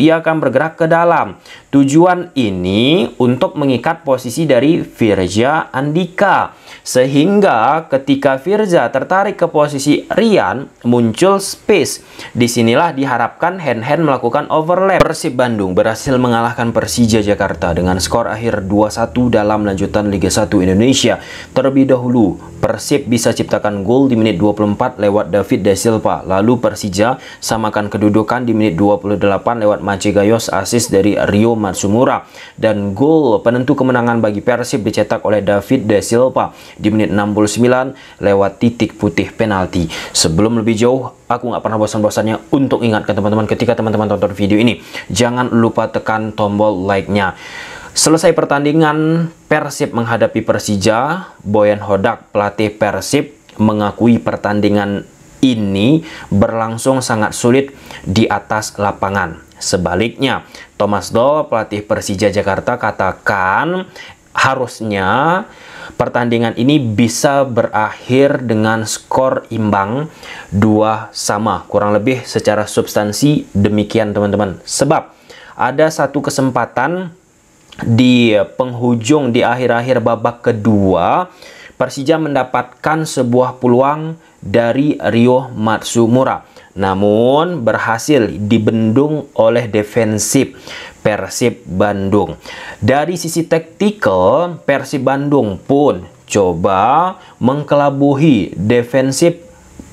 ia akan bergerak ke dalam. Tujuan ini untuk mengikat posisi dari Virja Andika. Sehingga ketika Firza tertarik ke posisi Rian, muncul space. Disinilah diharapkan hand-hand melakukan overlap. Persib Bandung berhasil mengalahkan Persija Jakarta dengan skor akhir 2-1 dalam lanjutan Liga 1 Indonesia. Terlebih dahulu, Persib bisa ciptakan gol di menit 24 lewat David Da Silva. Lalu Persija samakan kedudukan di menit 28 lewat Macegayos asis dari Rio Matsumura. Dan gol penentu kemenangan bagi Persib dicetak oleh David Da Silva di menit 69 lewat titik putih penalti. Sebelum lebih jauh, aku nggak pernah bosan-bosannya untuk ingatkan teman-teman ketika teman-teman tonton video ini. Jangan lupa tekan tombol like-nya. Selesai pertandingan, Persib menghadapi Persija. Boyan Hodak, pelatih Persib, mengakui pertandingan ini berlangsung sangat sulit di atas lapangan. Sebaliknya, Thomas Doll, pelatih Persija Jakarta, katakan harusnya pertandingan ini bisa berakhir dengan skor imbang dua sama kurang lebih secara substansi demikian teman-teman sebab ada satu kesempatan di penghujung di akhir-akhir babak kedua Persija mendapatkan sebuah peluang dari Rio Matsumura namun berhasil dibendung oleh defensif Persib Bandung. Dari sisi taktikal, Persib Bandung pun coba mengkelabuhi defensif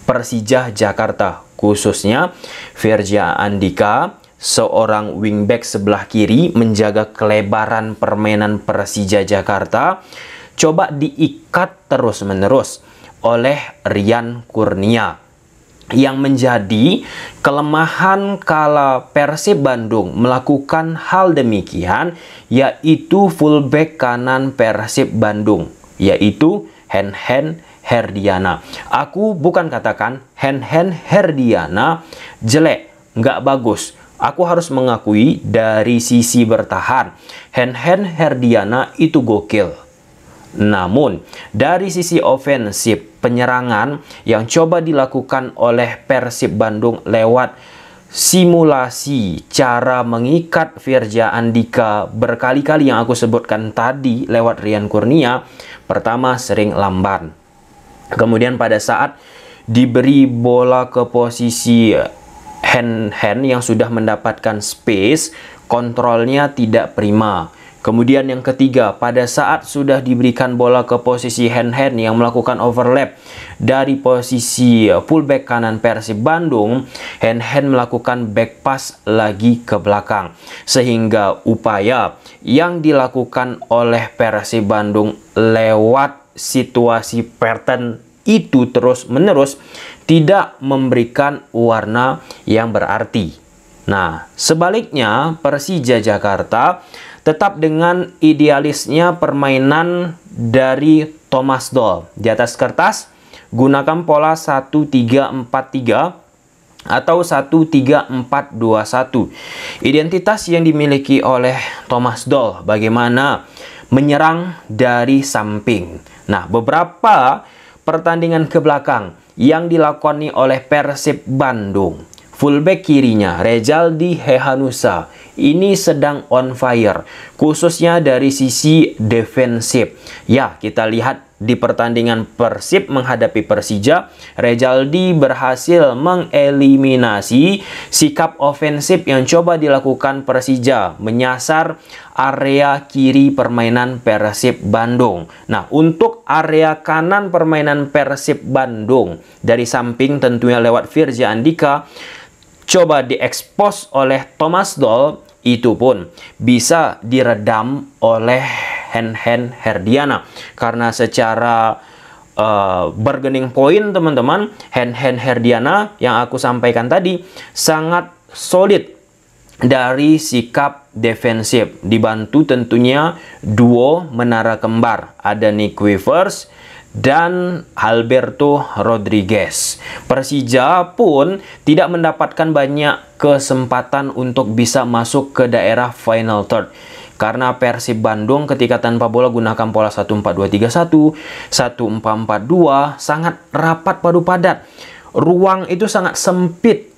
Persija Jakarta, khususnya Virja Andika seorang wingback sebelah kiri menjaga kelebaran permainan Persija Jakarta coba diikat terus-menerus oleh Rian Kurnia yang menjadi kelemahan kala Persib Bandung melakukan hal demikian yaitu fullback kanan Persib Bandung yaitu Hen Hen Herdiana. Aku bukan katakan Hen Hen Herdiana jelek, nggak bagus. Aku harus mengakui dari sisi bertahan, Hen Hen Herdiana itu gokil namun, dari sisi ofensif penyerangan yang coba dilakukan oleh Persib Bandung lewat simulasi cara mengikat Virja Andika berkali-kali yang aku sebutkan tadi lewat Rian Kurnia, pertama sering lamban. Kemudian pada saat diberi bola ke posisi hand-hand yang sudah mendapatkan space, kontrolnya tidak prima Kemudian yang ketiga, pada saat sudah diberikan bola ke posisi hand-hand yang melakukan overlap dari posisi eh, fullback kanan Persib Bandung, hand-hand melakukan back pass lagi ke belakang. Sehingga upaya yang dilakukan oleh Persib Bandung lewat situasi pattern itu terus-menerus tidak memberikan warna yang berarti. Nah, sebaliknya Persija Jakarta tetap dengan idealisnya permainan dari Thomas Doll. Di atas kertas, gunakan pola 1343 atau 13421. Identitas yang dimiliki oleh Thomas Doll bagaimana menyerang dari samping. Nah, beberapa pertandingan ke belakang yang dilakoni oleh Persib Bandung Fullback kirinya, Rejaldi Hehanusa, ini sedang on fire, khususnya dari sisi defensif. Ya, kita lihat di pertandingan Persib menghadapi Persija, Rejaldi berhasil mengeliminasi sikap ofensif yang coba dilakukan Persija, menyasar area kiri permainan Persib Bandung. Nah, untuk area kanan permainan Persib Bandung, dari samping tentunya lewat Firja Andika, coba diekspos oleh Thomas Doll itu pun bisa diredam oleh Hen-Hen Herdiana karena secara uh, eh, bargaining point teman-teman Hen-Hen Herdiana yang aku sampaikan tadi sangat solid dari sikap defensif dibantu tentunya duo menara kembar ada Nick Weavers dan Alberto Rodriguez. Persija pun tidak mendapatkan banyak kesempatan untuk bisa masuk ke daerah final third karena Persib Bandung ketika tanpa bola gunakan pola 14231, 2 sangat rapat padu padat. Ruang itu sangat sempit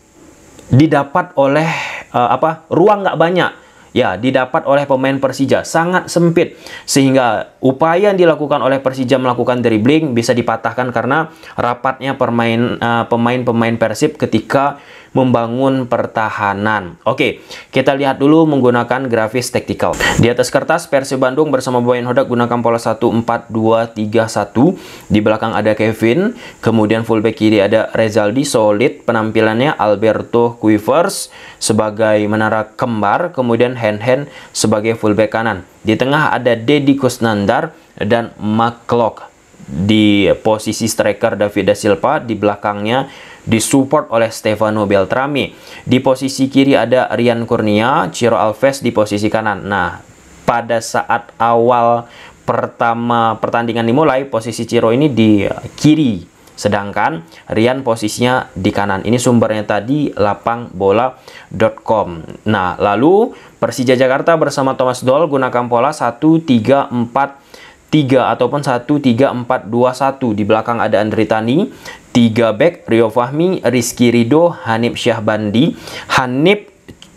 didapat oleh uh, apa? Ruang nggak banyak ya didapat oleh pemain Persija sangat sempit sehingga upaya yang dilakukan oleh Persija melakukan dribbling bisa dipatahkan karena rapatnya pemain eh, pemain-pemain Persib ketika membangun pertahanan. Oke, kita lihat dulu menggunakan grafis taktikal. Di atas kertas Persib Bandung bersama Boyan Hodak gunakan pola 1-4-2-3-1. Di belakang ada Kevin, kemudian fullback kiri ada Rezaldi solid penampilannya Alberto Quivers sebagai menara kembar, kemudian Hen Hen sebagai fullback kanan. Di tengah ada Deddy Kusnandar dan Maklok di posisi striker David da Silva di belakangnya disupport oleh Stefano Beltrami. Di posisi kiri ada Rian Kurnia, Ciro Alves di posisi kanan. Nah, pada saat awal pertama pertandingan dimulai, posisi Ciro ini di kiri. Sedangkan Rian posisinya di kanan. Ini sumbernya tadi lapangbola.com. Nah, lalu Persija Jakarta bersama Thomas Doll gunakan pola 1 3 4 3 ataupun 1 3 4 2 1 di belakang ada Andri Tani 3 back Rio Fahmi Rizky Rido Hanif Syahbandi Hanif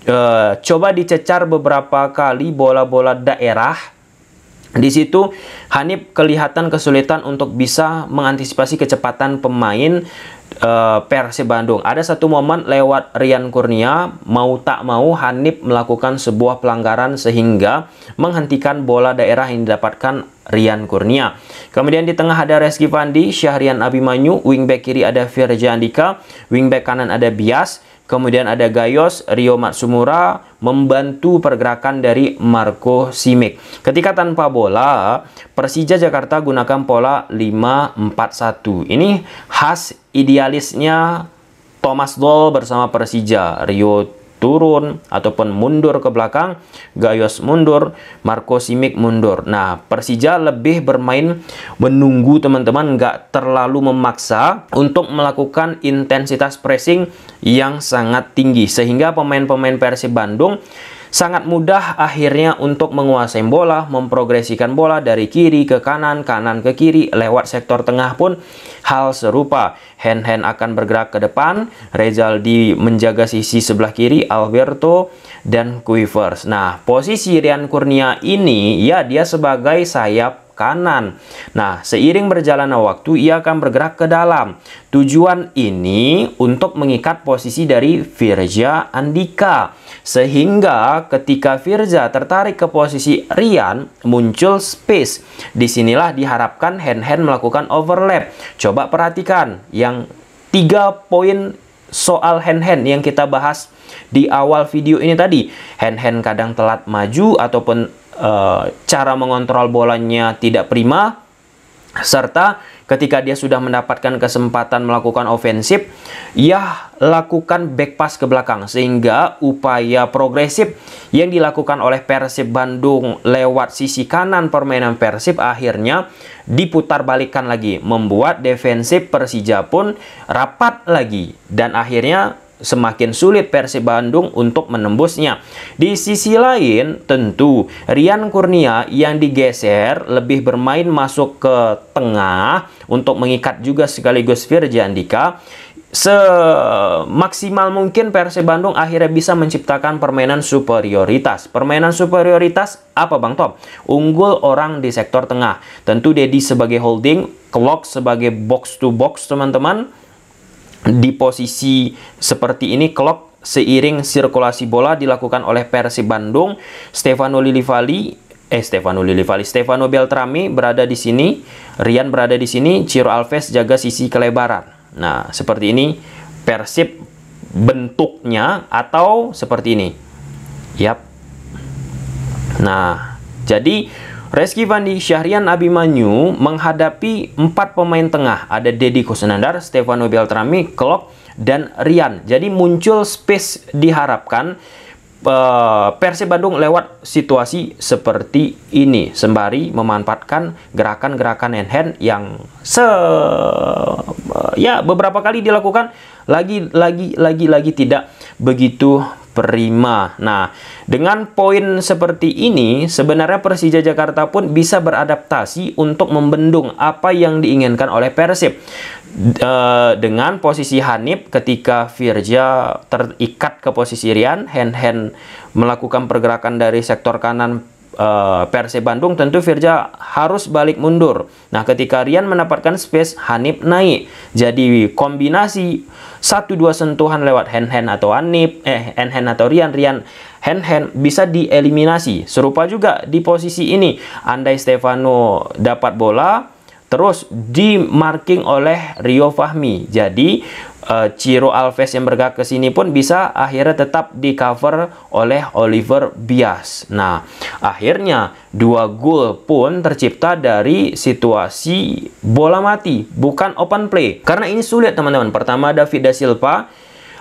uh, coba dicecar beberapa kali bola-bola daerah di situ Hanif kelihatan kesulitan untuk bisa mengantisipasi kecepatan pemain uh, Persib Bandung. Ada satu momen lewat Rian Kurnia, mau tak mau Hanif melakukan sebuah pelanggaran sehingga menghentikan bola daerah yang didapatkan Rian Kurnia. Kemudian di tengah ada Reski Pandi, Syahrian Abimanyu, wingback kiri ada Firja Andika, wingback kanan ada Bias, Kemudian ada Gayos, Rio Matsumura membantu pergerakan dari Marco Simic. Ketika tanpa bola, Persija Jakarta gunakan pola 5-4-1. Ini khas idealisnya Thomas Doll bersama Persija, Rio turun ataupun mundur ke belakang, Gayos mundur, Marco Simic mundur. Nah, Persija lebih bermain menunggu teman-teman nggak terlalu memaksa untuk melakukan intensitas pressing yang sangat tinggi sehingga pemain-pemain Persib Bandung sangat mudah akhirnya untuk menguasai bola, memprogresikan bola dari kiri ke kanan, kanan ke kiri, lewat sektor tengah pun hal serupa. Hand-hand akan bergerak ke depan, Rezaldi menjaga sisi sebelah kiri, Alberto dan Kuivers. Nah, posisi Rian Kurnia ini ya dia sebagai sayap kanan. Nah, seiring berjalannya waktu, ia akan bergerak ke dalam. Tujuan ini untuk mengikat posisi dari Firja Andika. Sehingga ketika Firja tertarik ke posisi Rian, muncul space. Disinilah diharapkan hand-hand melakukan overlap. Coba perhatikan yang tiga poin soal hand-hand yang kita bahas di awal video ini tadi. Hand-hand kadang telat maju ataupun Eh, cara mengontrol bolanya tidak prima serta ketika dia sudah mendapatkan kesempatan melakukan ofensif, ya lakukan back pass ke belakang sehingga upaya progresif yang dilakukan oleh Persib Bandung lewat sisi kanan permainan Persib akhirnya diputar balikan lagi membuat defensif Persija pun rapat lagi dan akhirnya semakin sulit Persib Bandung untuk menembusnya. Di sisi lain, tentu Rian Kurnia yang digeser lebih bermain masuk ke tengah untuk mengikat juga sekaligus Firja Andika semaksimal mungkin Persib Bandung akhirnya bisa menciptakan permainan superioritas. Permainan superioritas apa Bang Tom? Unggul orang di sektor tengah. Tentu Dedi sebagai holding, Clock sebagai box to box teman-teman di posisi seperti ini Klopp seiring sirkulasi bola dilakukan oleh Persib Bandung Stefano Lillivali eh Stefano Lillivali Stefano Beltrami berada di sini Rian berada di sini Ciro Alves jaga sisi kelebaran nah seperti ini Persib bentuknya atau seperti ini yap nah jadi Reski Vandi Syahrian Abimanyu menghadapi empat pemain tengah. Ada Deddy Kusnandar, Stefano Beltrami, Klok, dan Rian. Jadi muncul space diharapkan uh, Persib Bandung lewat situasi seperti ini. Sembari memanfaatkan gerakan-gerakan hand-hand yang se... ya beberapa kali dilakukan. Lagi, lagi, lagi, lagi tidak begitu prima. Nah, dengan poin seperti ini, sebenarnya Persija Jakarta pun bisa beradaptasi untuk membendung apa yang diinginkan oleh Persib. De dengan posisi Hanif ketika Virja terikat ke posisi Rian, Hen-Hen melakukan pergerakan dari sektor kanan Eh, Perse Bandung tentu Firja harus balik mundur. Nah, ketika Rian mendapatkan space, Hanif naik. Jadi kombinasi satu dua sentuhan lewat hand hand atau Hanif eh hand hand atau Rian Rian hand hand bisa dieliminasi. Serupa juga di posisi ini, andai Stefano dapat bola terus di marking oleh Rio Fahmi. Jadi uh, Ciro Alves yang bergerak ke sini pun bisa akhirnya tetap di cover oleh Oliver Bias. Nah, akhirnya dua gol pun tercipta dari situasi bola mati, bukan open play. Karena ini sulit teman-teman. Pertama David da Silva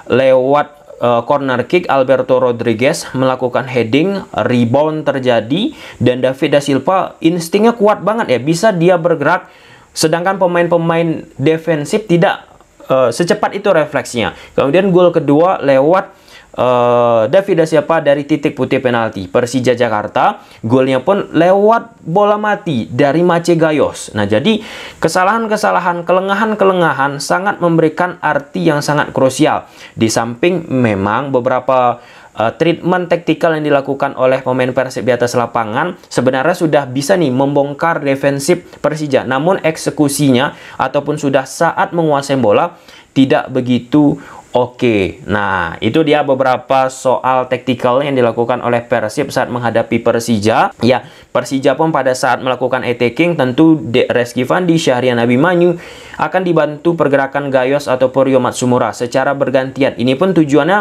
lewat eh, corner kick Alberto Rodriguez melakukan heading, rebound terjadi dan David da Silva instingnya kuat banget ya, bisa dia bergerak sedangkan pemain-pemain defensif tidak uh, secepat itu refleksnya. Kemudian gol kedua lewat uh, David siapa dari titik putih penalti Persija Jakarta golnya pun lewat bola mati dari Mace Gayos nah jadi kesalahan-kesalahan kelengahan-kelengahan sangat memberikan arti yang sangat krusial di samping memang beberapa uh, treatment taktikal yang dilakukan oleh pemain Persib di atas lapangan sebenarnya sudah bisa nih membongkar defensif Persija. Namun eksekusinya ataupun sudah saat menguasai bola tidak begitu Oke, nah itu dia beberapa soal taktikal yang dilakukan oleh Persib saat menghadapi Persija. Ya, Persija pun pada saat melakukan attacking tentu De Reski Fandi, Syahrian Abimanyu akan dibantu pergerakan Gayos atau Poryo Matsumura secara bergantian. Ini pun tujuannya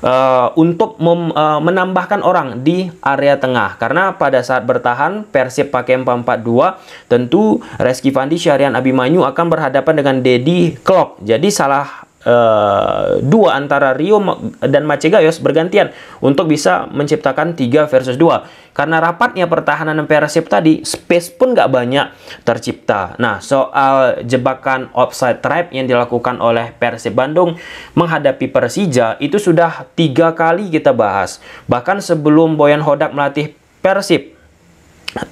uh, untuk mem, uh, menambahkan orang di area tengah. Karena pada saat bertahan Persib pakai 4-4-2, tentu Reski Fandi, Syahrian Abimanyu akan berhadapan dengan Dedi Klok. Jadi salah Eh, dua antara Rio dan Macegayos bergantian untuk bisa menciptakan 3 versus 2. Karena rapatnya pertahanan Persib tadi, space pun nggak banyak tercipta. Nah, soal jebakan offside trap yang dilakukan oleh Persib Bandung menghadapi Persija itu sudah tiga kali kita bahas. Bahkan sebelum Boyan Hodak melatih Persib,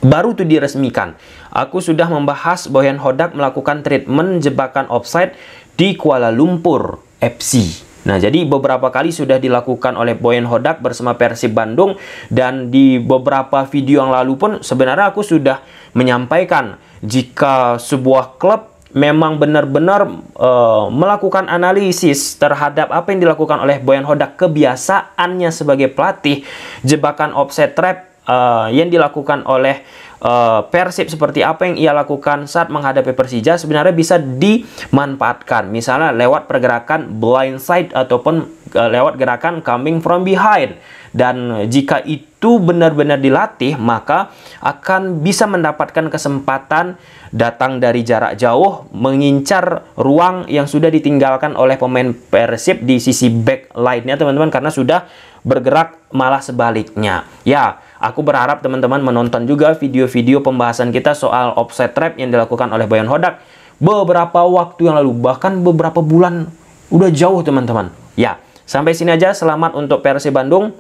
baru itu diresmikan. Aku sudah membahas Boyan Hodak melakukan treatment jebakan offside di Kuala Lumpur FC. Nah, jadi beberapa kali sudah dilakukan oleh Boyan Hodak bersama Persib Bandung dan di beberapa video yang lalu pun sebenarnya aku sudah menyampaikan jika sebuah klub memang benar-benar uh, melakukan analisis terhadap apa yang dilakukan oleh Boyan Hodak kebiasaannya sebagai pelatih jebakan offset trap Eh, yang dilakukan oleh uh, Persib seperti apa yang ia lakukan saat menghadapi Persija sebenarnya bisa dimanfaatkan misalnya lewat pergerakan blindside ataupun uh, lewat gerakan coming from behind dan jika itu benar-benar dilatih maka akan bisa mendapatkan kesempatan datang dari jarak jauh mengincar ruang yang sudah ditinggalkan oleh pemain Persib di sisi back line-nya teman-teman karena sudah bergerak malah sebaliknya ya Aku berharap teman-teman menonton juga video-video pembahasan kita soal offset trap yang dilakukan oleh Bayon Hodak beberapa waktu yang lalu, bahkan beberapa bulan udah jauh teman-teman. Ya, sampai sini aja. Selamat untuk Persib Bandung.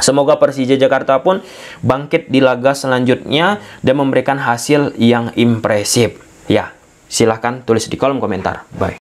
Semoga Persija Jakarta pun bangkit di laga selanjutnya dan memberikan hasil yang impresif. Ya, silahkan tulis di kolom komentar. Bye.